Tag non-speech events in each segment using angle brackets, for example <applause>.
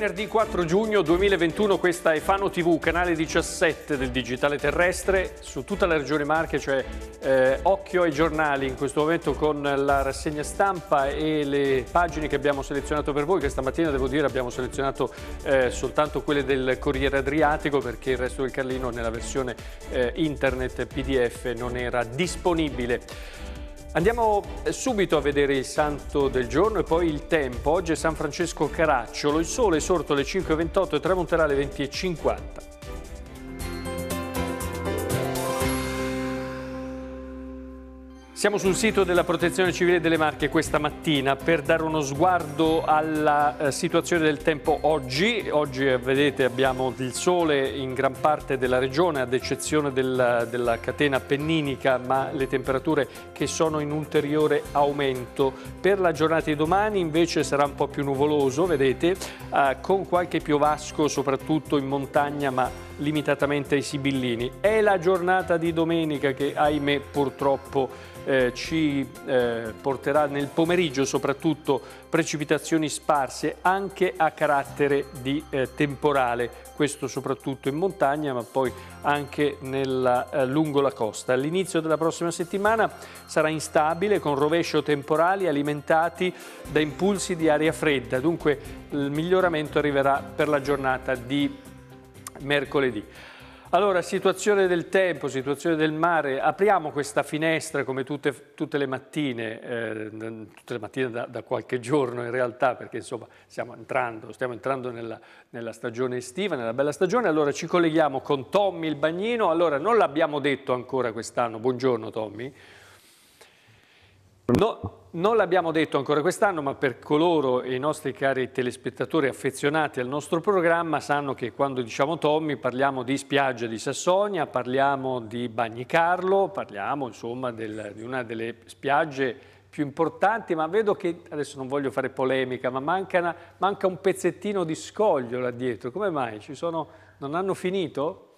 Venerdì 4 giugno 2021 questa è Fano TV, canale 17 del Digitale Terrestre, su tutta la regione Marche cioè, eh, Occhio ai giornali in questo momento con la rassegna stampa e le pagine che abbiamo selezionato per voi, che stamattina devo dire abbiamo selezionato eh, soltanto quelle del Corriere Adriatico perché il resto del Carlino nella versione eh, internet PDF non era disponibile. Andiamo eh, subito a vedere il santo del giorno e poi il tempo. Oggi è San Francesco Caracciolo, il sole è sorto alle 5.28 e tramonterà alle 20.50. Siamo sul sito della Protezione Civile delle Marche questa mattina per dare uno sguardo alla eh, situazione del tempo oggi. Oggi eh, vedete abbiamo il sole in gran parte della regione ad eccezione della, della catena appenninica ma le temperature che sono in ulteriore aumento. Per la giornata di domani invece sarà un po' più nuvoloso, vedete, eh, con qualche piovasco soprattutto in montagna ma limitatamente ai sibillini. È la giornata di domenica che ahimè purtroppo eh, ci eh, porterà nel pomeriggio soprattutto precipitazioni sparse anche a carattere di eh, temporale, questo soprattutto in montagna ma poi anche nella, eh, lungo la costa. All'inizio della prossima settimana sarà instabile con rovescio temporali alimentati da impulsi di aria fredda, dunque il miglioramento arriverà per la giornata di mercoledì. Allora, situazione del tempo, situazione del mare, apriamo questa finestra come tutte, tutte le mattine, eh, tutte le mattine da, da, qualche giorno in realtà, perché insomma stiamo entrando, stiamo entrando nella, nella, stagione estiva, nella bella stagione, allora ci colleghiamo con Tommy il Bagnino, allora non l'abbiamo detto ancora quest'anno, buongiorno Tommy, No, non l'abbiamo detto ancora quest'anno, ma per coloro i nostri cari telespettatori affezionati al nostro programma sanno che quando diciamo Tommy parliamo di spiagge di Sassonia, parliamo di Bagni Carlo, parliamo insomma del, di una delle spiagge più importanti, ma vedo che, adesso non voglio fare polemica, ma manca, una, manca un pezzettino di scoglio là dietro. Come mai? Sono, non hanno finito?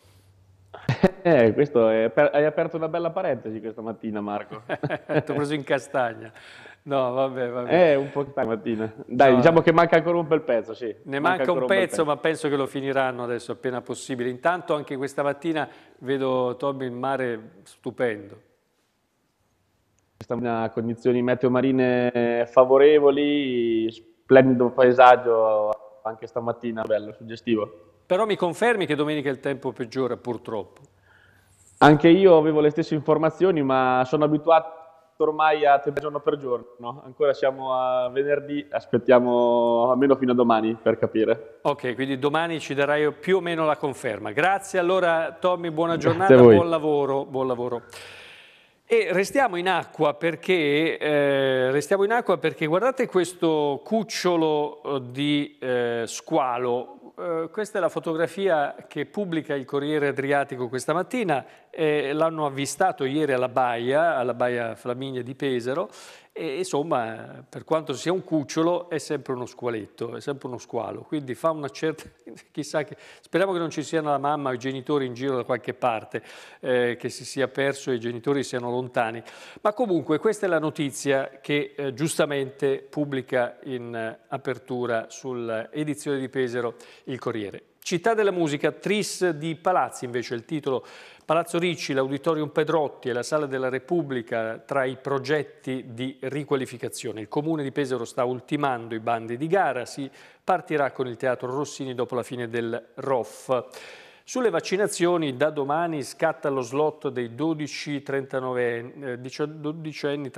Eh, eh, questo è, hai aperto una bella parentesi questa mattina, Marco. <laughs> Ti ho preso in castagna. No, vabbè, vabbè. Eh, un po' stamattina. Dai, no. diciamo che manca ancora un bel pezzo, sì. Ne manca, manca un, pezzo, un pezzo, ma penso che lo finiranno adesso appena possibile. Intanto anche questa mattina vedo, Tommy, il mare stupendo questa condizioni meteo marine favorevoli, splendido paesaggio anche stamattina, bello, suggestivo. Però mi confermi che domenica il tempo peggiora purtroppo. Anche io avevo le stesse informazioni, ma sono abituato ormai a tempo giorno per giorno. Ancora siamo a venerdì, aspettiamo almeno fino a domani per capire. Ok, quindi domani ci darai più o meno la conferma. Grazie allora Tommy, buona giornata, buon lavoro. Buon lavoro. E restiamo in acqua perché, eh, restiamo in acqua perché guardate questo cucciolo eh, di eh, squalo. Eh, questa è la fotografia che pubblica il Corriere Adriatico questa mattina, eh, l'hanno avvistato ieri alla Baia, alla Baia Flaminia di Pesaro e, insomma, per quanto sia un cucciolo, è sempre uno squaletto, è sempre uno squalo, quindi fa una certa, <laughs> chissà che, speriamo che non ci siano la mamma o i genitori in giro da qualche parte, eh, che si sia perso e i genitori siano lontani, ma comunque questa è la notizia che eh, giustamente pubblica in eh, apertura sull'edizione di Pesaro il Corriere. Città della musica, tris di palazzi invece il titolo Palazzo Ricci, l'Auditorium Pedrotti e la Sala della Repubblica tra i progetti di riqualificazione. Il comune di Pesaro sta ultimando i bandi di gara, si partirà con il Teatro Rossini dopo la fine del ROF. Sulle vaccinazioni da domani scatta lo slot dei 12 39, 12 anni,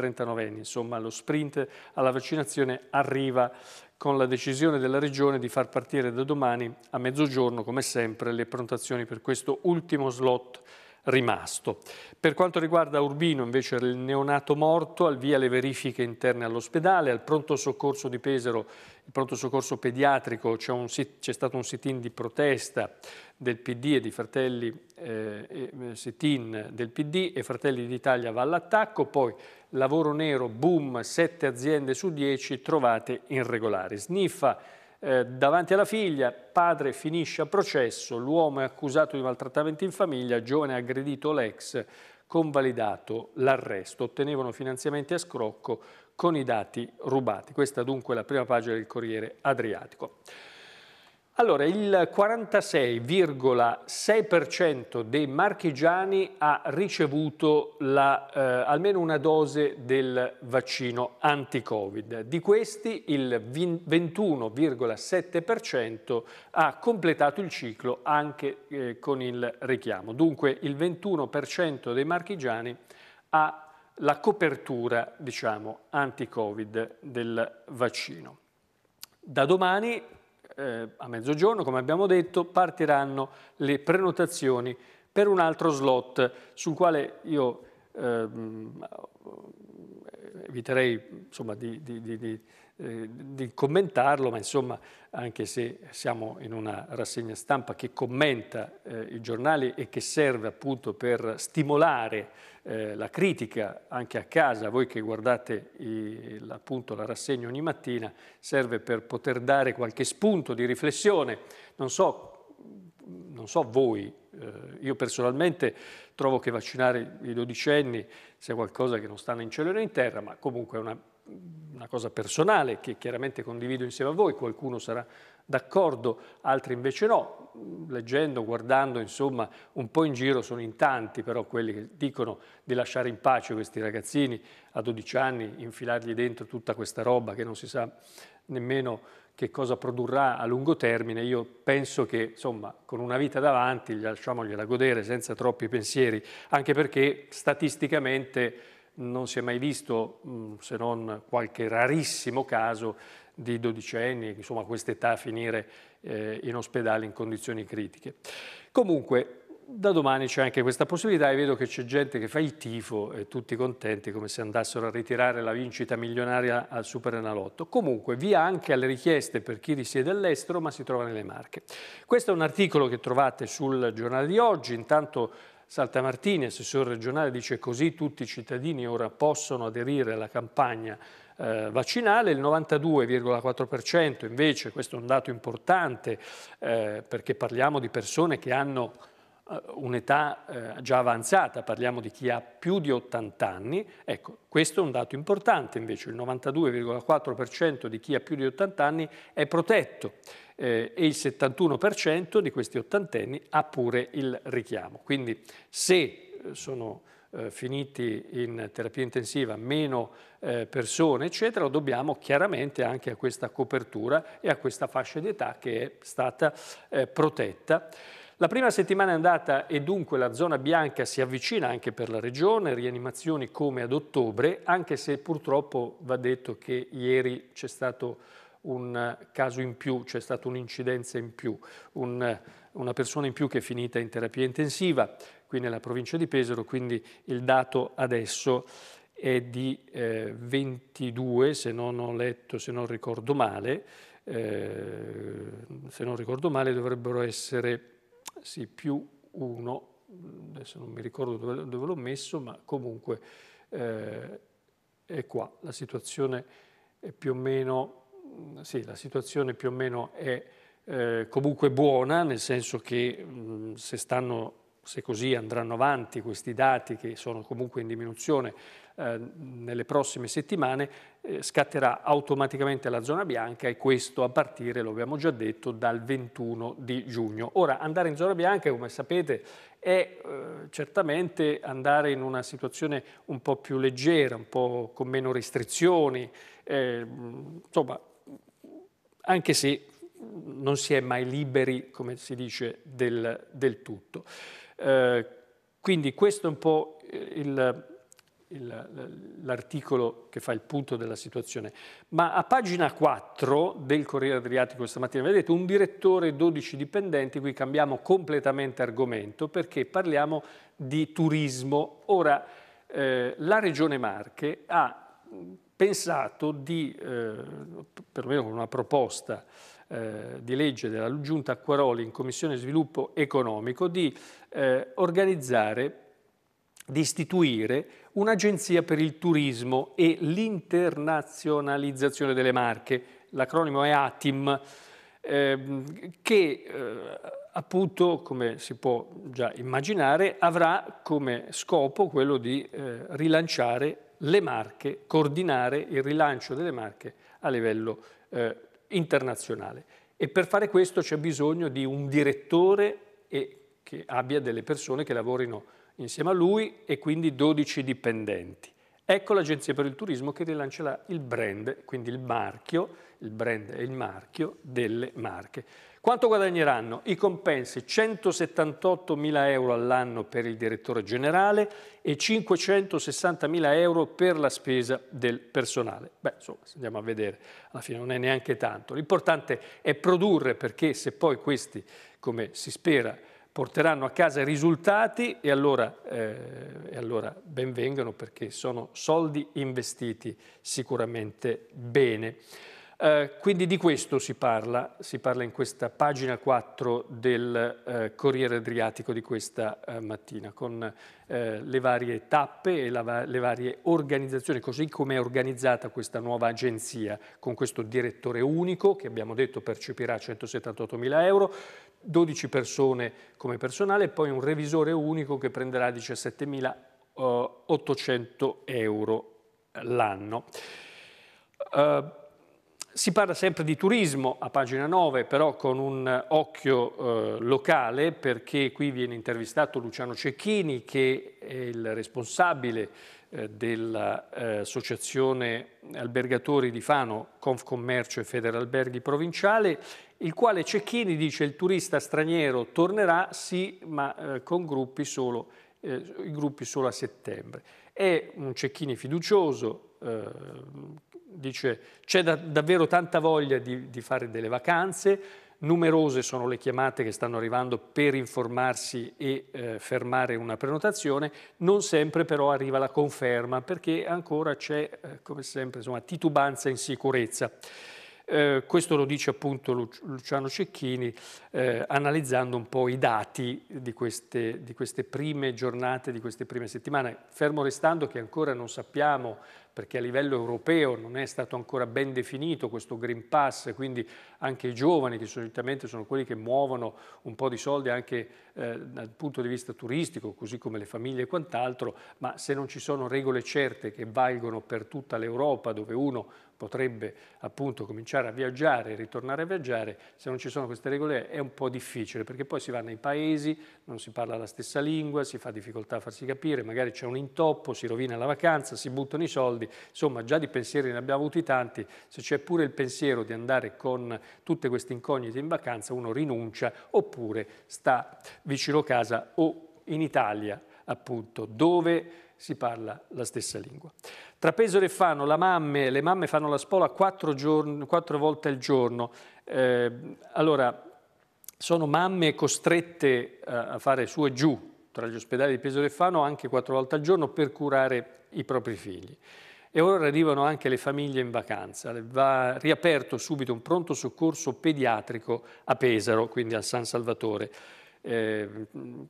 insomma lo sprint alla vaccinazione arriva con la decisione della Regione di far partire da domani a mezzogiorno, come sempre, le prontazioni per questo ultimo slot rimasto. Per quanto riguarda Urbino, invece, il neonato morto, al via le verifiche interne all'ospedale, al pronto soccorso di Pesaro, il pronto soccorso pediatrico, c'è, stato un sit-in di protesta del PD e di Fratelli, eh, eh sit-in del PD e Fratelli d'Italia va all'attacco, poi lavoro nero, boom, 7 aziende su 10 trovate irregolari. Sniffa eh, davanti alla figlia, padre finisce a processo, l'uomo è accusato di maltrattamenti in famiglia, giovane aggredito l'ex, convalidato l'arresto. Ottenevano finanziamenti a scrocco con i dati rubati. Questa dunque è la prima pagina del Corriere Adriatico. Allora, il 46,6% dei marchigiani ha ricevuto la, eh, almeno una dose del vaccino anti-Covid. Di questi il 21,7% ha completato il ciclo anche eh, con il richiamo. Dunque il 21% dei marchigiani ha la copertura, diciamo, anti-Covid del vaccino. Da domani eh, a mezzogiorno, come abbiamo detto, partiranno le prenotazioni per un altro slot sul quale io ehm, eviterei insomma, di, di, di, eh, di, commentarlo, ma insomma anche se siamo in una rassegna stampa che commenta eh, i giornali e che serve appunto per stimolare eh, la critica anche a casa, voi che guardate i, appunto la rassegna ogni mattina, serve per poter dare qualche spunto di riflessione, non so, non so voi eh, io personalmente trovo che vaccinare i dodicenni sia qualcosa che non sta né in cielo né in terra, ma comunque è una, una cosa personale che chiaramente condivido insieme a voi, qualcuno sarà d'accordo, altri invece no. Leggendo, guardando, insomma, un po' in giro sono in tanti però quelli che dicono di lasciare in pace questi ragazzini a 12 anni, infilargli dentro tutta questa roba che non si sa nemmeno che cosa produrrà a lungo termine, io penso che insomma, con una vita davanti lasciamogliela godere senza troppi pensieri, anche perché statisticamente non si è mai visto, mm, se non qualche rarissimo caso, di dodicenni, insomma a quest'età finire eh, in ospedale in condizioni critiche. Comunque, da domani c'è anche questa possibilità e vedo che c'è gente che fa il tifo e tutti contenti come se andassero a ritirare la vincita milionaria al Superenalotto. Comunque via anche alle richieste per chi risiede all'estero ma si trova nelle Marche. Questo è un articolo che trovate sul giornale di oggi, intanto Saltamartini, assessore regionale, dice così tutti i cittadini ora possono aderire alla campagna eh, vaccinale, il 92,4% invece, questo è un dato importante eh, perché parliamo di persone che hanno eh, un'età eh, già avanzata, parliamo di chi ha più di 80 anni, ecco, questo è un dato importante invece, il 92,4% di chi ha più di 80 anni è protetto eh, e il 71% di questi ottantenni ha pure il richiamo. Quindi se eh, sono eh, finiti in terapia intensiva meno eh, persone, eccetera, lo dobbiamo chiaramente anche a questa copertura e a questa fascia di età che è stata protetta. La prima settimana è andata e dunque la zona bianca si avvicina anche per la regione, rianimazioni come ad ottobre, anche se purtroppo va detto che ieri c'è stato un caso in più, c'è stata un'incidenza in più, un, una persona in più che è finita in terapia intensiva qui nella provincia di Pesaro, quindi il dato adesso è di eh, 22, se non ho letto, se non ricordo male, eh, se non ricordo male dovrebbero essere sì più 1, adesso non mi ricordo dove, dove l'ho messo, ma comunque eh, è qua, la situazione è più o meno, sì, la situazione più o meno è eh, comunque buona, nel senso che mh, mm, se stanno, se così andranno avanti questi dati che sono comunque in diminuzione, eh, nelle prossime settimane eh, scatterà automaticamente la zona bianca e questo a partire, lo abbiamo già detto, dal 21 di giugno. Ora, andare in zona bianca, come sapete, è eh, certamente andare in una situazione un po' più leggera, un po' con meno restrizioni, eh, insomma, anche se non si è mai liberi, come si dice, del, del tutto. Eh, quindi questo è un po' il, l'articolo che fa il punto della situazione, ma a pagina 4 del Corriere Adriatico stamattina, vedete un direttore e 12 dipendenti, qui cambiamo completamente argomento perché parliamo di turismo. Ora, eh, la Regione Marche ha pensato di, eh, perlomeno con una proposta eh, di legge della Giunta Acquaroli in Commissione Sviluppo Economico, di eh, organizzare di istituire un'agenzia per il turismo e l'internazionalizzazione delle Marche, l'acronimo è ATIM, ehm, che eh, appunto, come si può già immaginare, avrà come scopo quello di eh, rilanciare le Marche, coordinare il rilancio delle Marche a livello eh, internazionale. E per fare questo c'è bisogno di un direttore e che abbia delle persone che lavorino insieme a lui e quindi 12 dipendenti. Ecco l'Agenzia per il Turismo che rilancerà il brand, quindi il marchio, il brand e il marchio delle marche. Quanto guadagneranno? I compensi 178.000 euro all'anno per il direttore generale e 560.000 euro per la spesa del personale. Beh, insomma, andiamo a vedere, alla fine non è neanche tanto. L'importante è produrre perché se poi questi, come si spera, porteranno a casa i risultati e allora, eh, allora benvengano perché sono soldi investiti sicuramente bene. Eh, quindi di questo si parla, si parla in questa pagina 4 del eh, Corriere Adriatico di questa eh, mattina, con eh, le varie tappe e la, le varie organizzazioni, così come è organizzata questa nuova agenzia, con questo direttore unico che abbiamo detto percepirà 178 mila euro, 12 persone come personale e poi un revisore unico che prenderà 17.800 eh, euro l'anno. Uh, si parla sempre di turismo a pagina 9, però con un eh, occhio eh, locale, perché qui viene intervistato Luciano Cecchini, che è il responsabile eh, dell'Associazione eh, Albergatori di Fano, Confcommercio e Federalberghi Provinciale, il quale Cecchini dice il turista straniero tornerà, sì, ma eh, con gruppi solo, eh, i gruppi solo a settembre. È un Cecchini fiducioso, dice c'è da, davvero tanta voglia di, di fare delle vacanze, numerose sono le chiamate che stanno arrivando per informarsi e eh, fermare una prenotazione, non sempre però arriva la conferma perché ancora c'è, eh, come sempre, insomma, titubanza e insicurezza. Eh, questo lo dice appunto Luciano Cecchini eh, analizzando un po' i dati di queste, di queste prime giornate, di queste prime settimane, fermo restando che ancora non sappiamo perché a livello europeo non è stato ancora ben definito questo Green Pass, quindi anche i giovani, che solitamente sono quelli che muovono un po' di soldi anche eh, dal punto di vista turistico, così come le famiglie e quant'altro, ma se non ci sono regole certe che valgono per tutta l'Europa, dove uno potrebbe appunto cominciare a viaggiare e ritornare a viaggiare, se non ci sono queste regole è un po' difficile, perché poi si va nei paesi, non si parla la stessa lingua, si fa difficoltà a farsi capire, magari c'è un intoppo, si rovina la vacanza, si buttano i soldi, insomma già di pensieri ne abbiamo avuti tanti, se c'è pure il pensiero di andare con tutte queste incognite in vacanza uno rinuncia oppure sta vicino casa o in Italia appunto dove si parla la stessa lingua. Tra Pesaro e Fano mamme, le mamme fanno la spola quattro, giorni, quattro volte al giorno. Eh, allora, sono mamme costrette eh, a fare su e giù tra gli ospedali di Pesaro e Fano anche quattro volte al giorno per curare i propri figli. E ora arrivano anche le famiglie in vacanza. Va riaperto subito un pronto soccorso pediatrico a Pesaro, quindi a San Salvatore. Eh,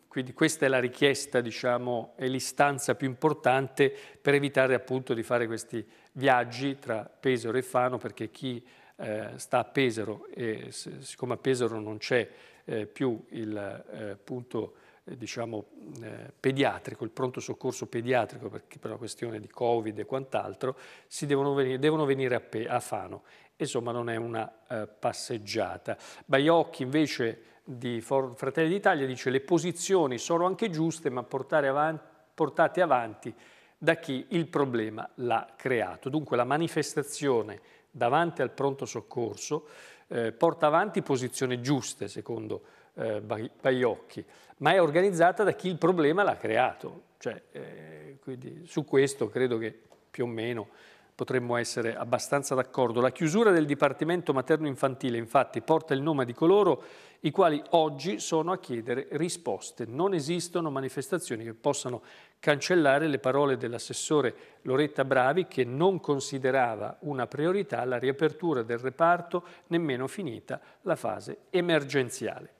quindi questa è la richiesta, diciamo, è l'istanza più importante per evitare appunto di fare questi viaggi tra Pesaro e Fano, perché chi eh, sta a Pesaro e siccome a Pesaro non c'è eh, più il eh, punto eh, diciamo, eh, pediatrico, il pronto soccorso pediatrico perché per la questione di Covid e quant'altro, si devono venire, devono venire a, Pe, a, Fano. Insomma, non è una eh, passeggiata. Baiocchi invece di Fratelli d'Italia dice le posizioni sono anche giuste ma avanti, portate avanti da chi il problema l'ha creato. Dunque la manifestazione davanti al pronto soccorso eh, porta avanti posizioni giuste secondo eh, Baiocchi, ma è organizzata da chi il problema l'ha creato. Cioè, eh, quindi su questo credo che più o meno potremmo essere abbastanza d'accordo. La chiusura del Dipartimento Materno-Infantile infatti porta il nome di coloro i quali oggi sono a chiedere risposte. Non esistono manifestazioni che possano cancellare le parole dell'assessore Loretta Bravi che non considerava una priorità la riapertura del reparto, nemmeno finita la fase emergenziale.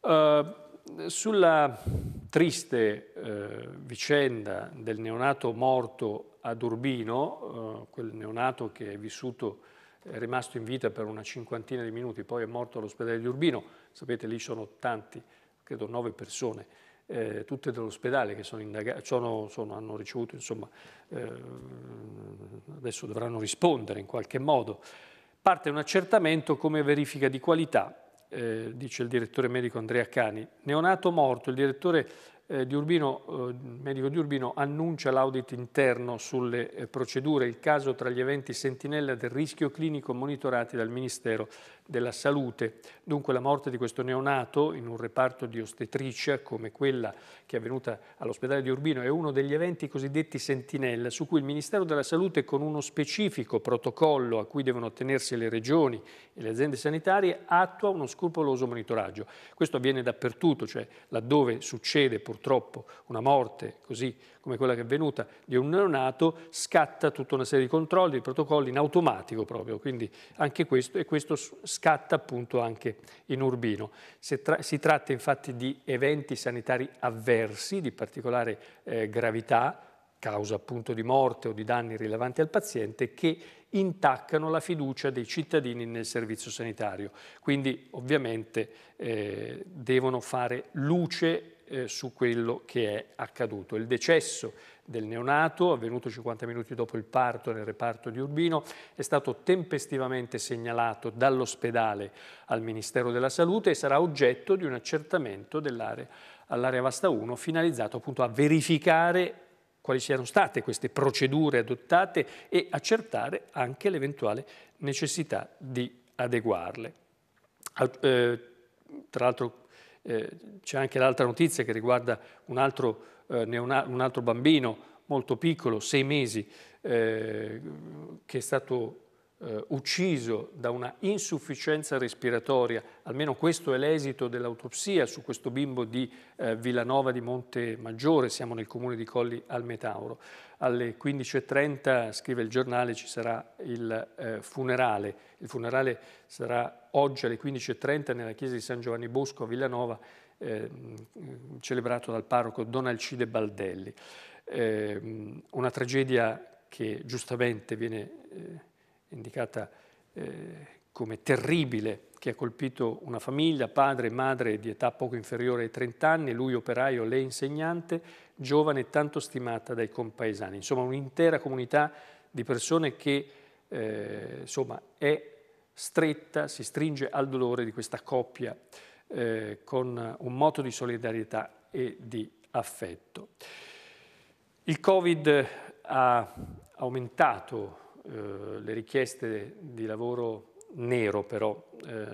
Uh, sulla triste eh, vicenda del neonato morto ad Urbino, eh, quel neonato che è vissuto è rimasto in vita per una cinquantina di minuti, poi è morto all'ospedale di Urbino, sapete lì sono tanti, credo nove persone, eh, tutte dell'ospedale che sono indagate, sono, sono, hanno ricevuto, insomma, eh, adesso dovranno rispondere in qualche modo. Parte un accertamento come verifica di qualità, eh, dice il direttore medico Andrea Cani. Neonato morto, il direttore eh, di Urbino, eh, medico di Urbino annuncia l'audit interno sulle eh, procedure, il caso tra gli eventi sentinella del rischio clinico monitorati dal Ministero della salute. Dunque la morte di questo neonato in un reparto di ostetricia come quella che è avvenuta all'ospedale di Urbino è uno degli eventi cosiddetti sentinella su cui il Ministero della Salute con uno specifico protocollo a cui devono attenersi le regioni e le aziende sanitarie attua uno scrupoloso monitoraggio. Questo avviene dappertutto, cioè laddove succede purtroppo una morte così come quella che è avvenuta di un neonato scatta tutta una serie di controlli, di protocolli in automatico proprio, quindi anche questo e questo scatta appunto anche in Urbino. Si, tra si tratta infatti di eventi sanitari avversi di particolare eh, gravità, causa appunto di morte o di danni rilevanti al paziente, che intaccano la fiducia dei cittadini nel servizio sanitario. Quindi ovviamente eh, devono fare luce eh, su quello che è accaduto. Il decesso del neonato, avvenuto 50 minuti dopo il parto nel reparto di Urbino, è stato tempestivamente segnalato dall'ospedale al Ministero della Salute e sarà oggetto di un accertamento dell'area all'area Vasta 1 finalizzato appunto a verificare quali siano state queste procedure adottate e accertare anche l'eventuale necessità di adeguarle. Eh, tra l'altro eh, c'è anche l'altra notizia che riguarda un altro eh, un altro bambino molto piccolo, sei mesi, eh, che è stato eh, ucciso da una insufficienza respiratoria, almeno questo è l'esito dell'autopsia su questo bimbo di eh, Villanova di Monte Maggiore, siamo nel comune di Colli al Metauro. Alle 15.30, scrive il giornale, ci sarà il eh, funerale. Il funerale sarà oggi alle 15.30 nella chiesa di San Giovanni Bosco a Villanova eh, celebrato dal parroco Don Alcide Baldelli. Eh, una tragedia che giustamente viene eh, indicata eh, come terribile, che ha colpito una famiglia, padre e madre di età poco inferiore ai 30 anni, lui operaio, lei insegnante, giovane e tanto stimata dai compaesani. Insomma, un'intera comunità di persone che eh, insomma, è stretta, si stringe al dolore di questa coppia eh, con un moto di solidarietà e di affetto. Il Covid ha aumentato eh, le richieste di lavoro nero però, eh,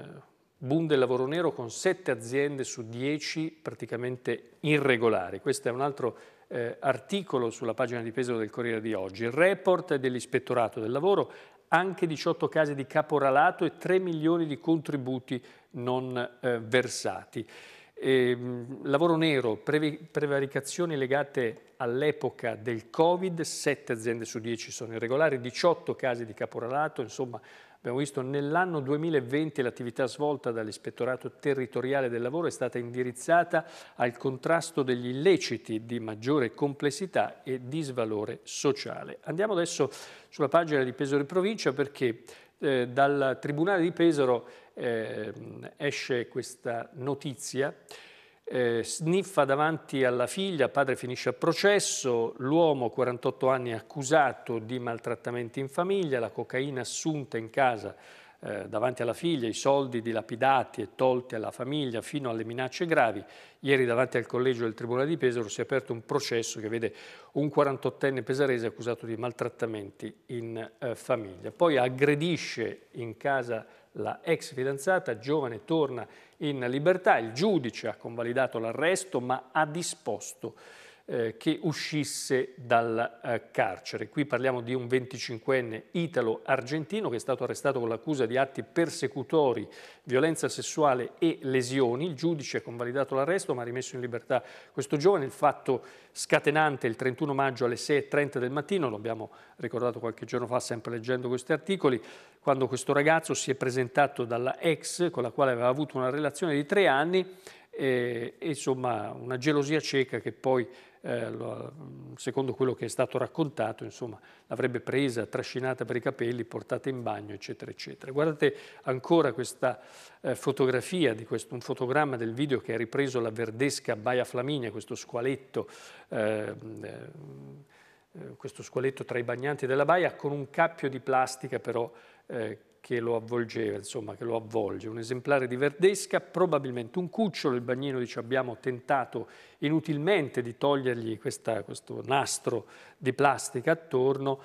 boom del lavoro nero con sette aziende su dieci praticamente irregolari. Questo è un altro eh, articolo sulla pagina di peso del Corriere di oggi. Il report dell'Ispettorato del Lavoro anche 18 casi di caporalato e 3 milioni di contributi non eh, versati. E, ehm, lavoro nero, prevaricazioni legate all'epoca del Covid, 7 aziende su 10 sono irregolari, 18 casi di caporalato, insomma Abbiamo visto nell'anno 2020 l'attività svolta dall'Ispettorato Territoriale del Lavoro è stata indirizzata al contrasto degli illeciti di maggiore complessità e disvalore sociale. Andiamo adesso sulla pagina di Pesaro e Provincia perché eh, dal Tribunale di Pesaro eh, esce questa notizia eh, sniffa davanti alla figlia, il padre finisce a processo, l'uomo 48 anni è accusato di maltrattamenti in famiglia, la cocaina assunta in casa eh, davanti alla figlia, i soldi dilapidati e tolti alla famiglia fino alle minacce gravi. Ieri davanti al collegio del Tribunale di Pesaro si è aperto un processo che vede un 48enne pesarese accusato di maltrattamenti in eh, famiglia. Poi aggredisce in casa la ex fidanzata, giovane, torna in libertà. Il giudice ha convalidato l'arresto ma ha disposto eh, che uscisse dal eh, carcere. Qui parliamo di un 25enne italo-argentino che è stato arrestato con l'accusa di atti persecutori, violenza sessuale e lesioni. Il giudice ha convalidato l'arresto ma ha rimesso in libertà questo giovane. Il fatto scatenante il 31 maggio alle 6.30 del mattino, lo abbiamo ricordato qualche giorno fa sempre leggendo questi articoli, quando questo ragazzo si è presentato dalla ex con la quale aveva avuto una relazione di tre anni e, insomma una gelosia cieca che poi eh, secondo quello che è stato raccontato, insomma, l'avrebbe presa, trascinata per i capelli, portata in bagno, eccetera, eccetera. Guardate ancora questa eh, fotografia, di questo, un fotogramma del video che ha ripreso la verdesca Baia Flaminia, questo squaletto, ehm, eh, questo squaletto tra i bagnanti della baia, con un cappio di plastica però eh, che lo avvolgeva, insomma, che lo avvolge, un esemplare di verdesca, probabilmente un cucciolo, il bagnino dice abbiamo tentato inutilmente di togliergli questa, questo nastro di plastica attorno,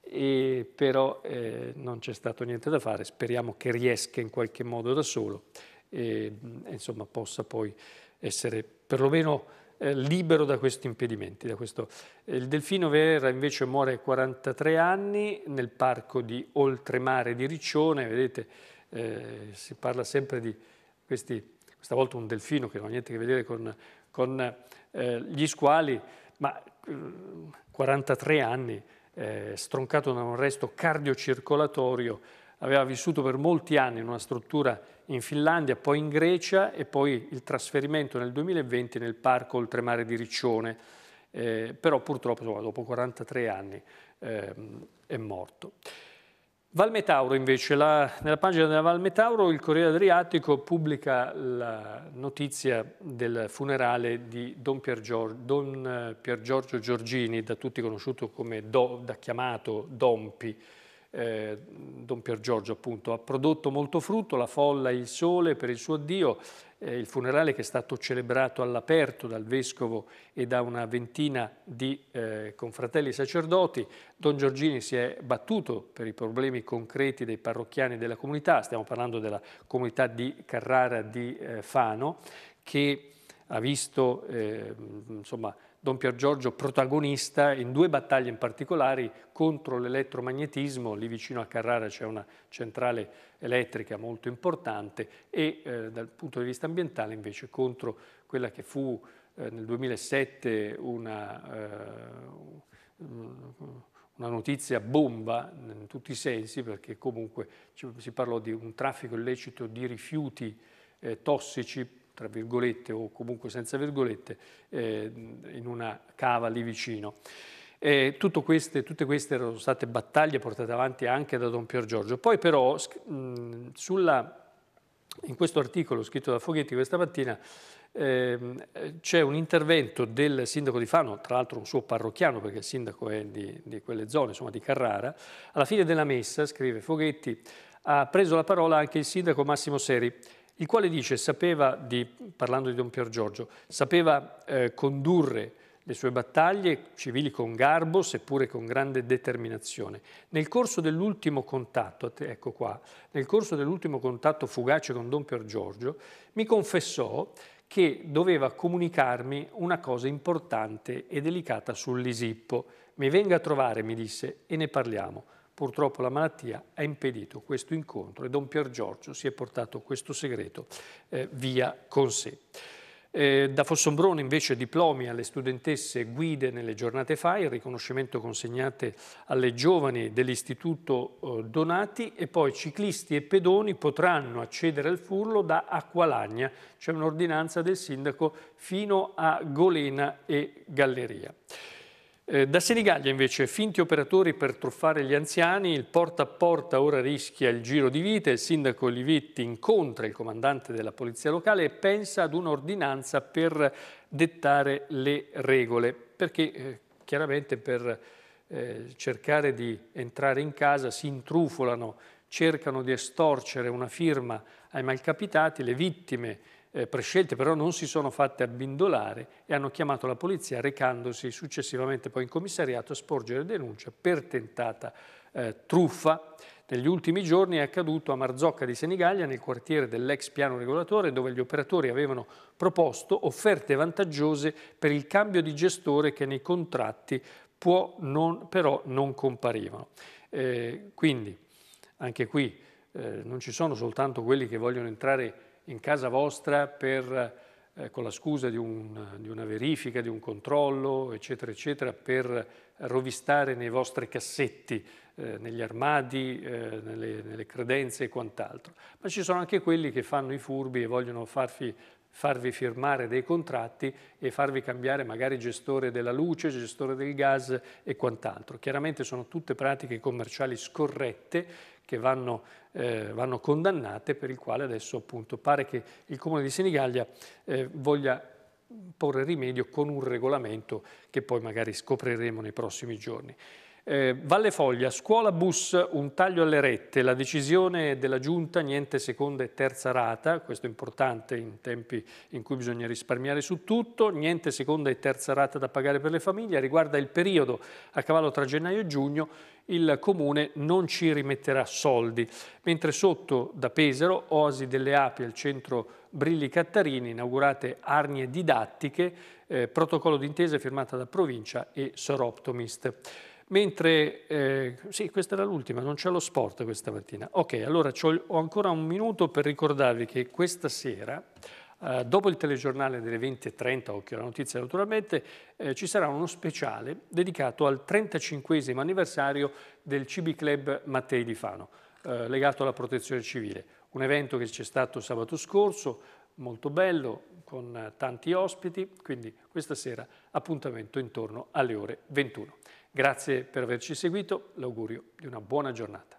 e però eh, non c'è stato niente da fare, speriamo che riesca in qualche modo da solo e insomma, possa poi essere perlomeno eh, libero da questi impedimenti. Da questo. Il delfino Vera invece muore a 43 anni nel parco di Oltremare di Riccione, vedete eh, si parla sempre di questi, questa volta un delfino che non ha niente a che vedere con, con eh, gli squali, ma 43 eh, anni, eh, stroncato da un arresto cardiocircolatorio, aveva vissuto per molti anni in una struttura in Finlandia, poi in Grecia e poi il trasferimento nel 2020 nel parco oltremare di Riccione, eh, però purtroppo insomma, dopo 43 anni eh, è morto. Valmetauro invece, la, nella pagina della Valmetauro il Corriere Adriatico pubblica la notizia del funerale di Don, Pier Gior, Don Piergiorgio Giorgini, da tutti conosciuto come Do, da chiamato Dompi, eh, Don Pier Giorgio appunto, ha prodotto molto frutto, la folla, il sole per il suo addio, eh, il funerale che è stato celebrato all'aperto dal Vescovo e da una ventina di eh, confratelli sacerdoti. Don Giorgini si è battuto per i problemi concreti dei parrocchiani della comunità, stiamo parlando della comunità di Carrara di eh, Fano, che ha visto eh, insomma, Don Pier Giorgio protagonista in due battaglie in particolare contro l'elettromagnetismo, lì vicino a Carrara c'è una centrale elettrica molto importante e eh, dal punto di vista ambientale invece contro quella che fu eh, nel 2007 una, eh, una notizia bomba in tutti i sensi perché comunque si parlò di un traffico illecito di rifiuti eh, tossici tra virgolette o comunque senza virgolette, eh, in una cava lì vicino. Queste, tutte queste erano state battaglie portate avanti anche da Don Pier Giorgio. Poi però mh, sulla, in questo articolo scritto da Foghetti questa mattina eh, c'è un intervento del sindaco di Fano, tra l'altro un suo parrocchiano perché il sindaco è di, di quelle zone, insomma di Carrara. Alla fine della messa, scrive Foghetti, ha preso la parola anche il sindaco Massimo Seri il quale dice, sapeva, di, parlando di Don Pier Giorgio, sapeva eh, condurre le sue battaglie civili con garbo, seppure con grande determinazione. Nel corso dell'ultimo contatto, ecco qua, nel corso dell'ultimo contatto fugace con Don Pier Giorgio, mi confessò che doveva comunicarmi una cosa importante e delicata sull'Isippo. Mi venga a trovare, mi disse, e ne parliamo. Purtroppo la malattia ha impedito questo incontro e Don Pier Giorgio si è portato questo segreto eh, via con sé. Eh, da Fossombrone invece diplomi alle studentesse guide nelle giornate FAI, riconoscimento consegnate alle giovani dell'Istituto eh, Donati e poi ciclisti e pedoni potranno accedere al furlo da Acqualagna, c'è un'ordinanza del sindaco fino a Golena e Galleria. Eh, da Senigallia invece finti operatori per truffare gli anziani, il porta a porta ora rischia il giro di vita, il sindaco Olivetti incontra il comandante della polizia locale e pensa ad un'ordinanza per dettare le regole, perché eh, chiaramente per eh, cercare di entrare in casa si intrufolano, cercano di estorcere una firma ai malcapitati, le vittime eh, prescelte, però non si sono fatte abbindolare e hanno chiamato la polizia recandosi successivamente poi in commissariato a sporgere denuncia per tentata eh, truffa. Negli ultimi giorni è accaduto a Marzocca di Senigallia, nel quartiere dell'ex piano regolatore, dove gli operatori avevano proposto offerte vantaggiose per il cambio di gestore che nei contratti può non, però non comparivano. Eh, quindi, anche qui, eh, non ci sono soltanto quelli che vogliono entrare in casa vostra per, eh, con la scusa di, un, di, una verifica, di un controllo, eccetera, eccetera, per rovistare nei vostri cassetti, eh, negli armadi, eh, nelle, nelle, credenze e quant'altro. Ma ci sono anche quelli che fanno i furbi e vogliono farvi, farvi firmare dei contratti e farvi cambiare magari gestore della luce, gestore del gas e quant'altro. Chiaramente sono tutte pratiche commerciali scorrette che vanno, eh, vanno condannate, per il quale adesso appunto pare che il Comune di Senigallia eh, voglia porre rimedio con un regolamento che poi magari scopriremo nei prossimi giorni. Eh, Valle Foglia, scuola bus, un taglio alle rette, la decisione della giunta, niente seconda e terza rata, questo è importante in tempi in cui bisogna risparmiare su tutto, niente seconda e terza rata da pagare per le famiglie, riguarda il periodo a cavallo tra gennaio e giugno, il comune non ci rimetterà soldi, mentre sotto da Pesaro, Oasi delle Api al centro Brilli Cattarini, inaugurate arnie didattiche, eh, protocollo d'intesa firmata da provincia e Soroptomist. Mentre, eh, sì, questa era l'ultima, non c'è lo sport questa mattina. Ok, allora ho ancora un minuto per ricordarvi che questa sera, eh, dopo il telegiornale delle 20.30, occhio alla notizia naturalmente, eh, ci sarà uno speciale dedicato al 35 anniversario del CB Club Mattei di Fano, eh, legato alla protezione civile. Un evento che c'è stato sabato scorso, molto bello, con eh, tanti ospiti, quindi questa sera appuntamento intorno alle ore 21. Grazie per averci seguito, l'augurio di una buona giornata.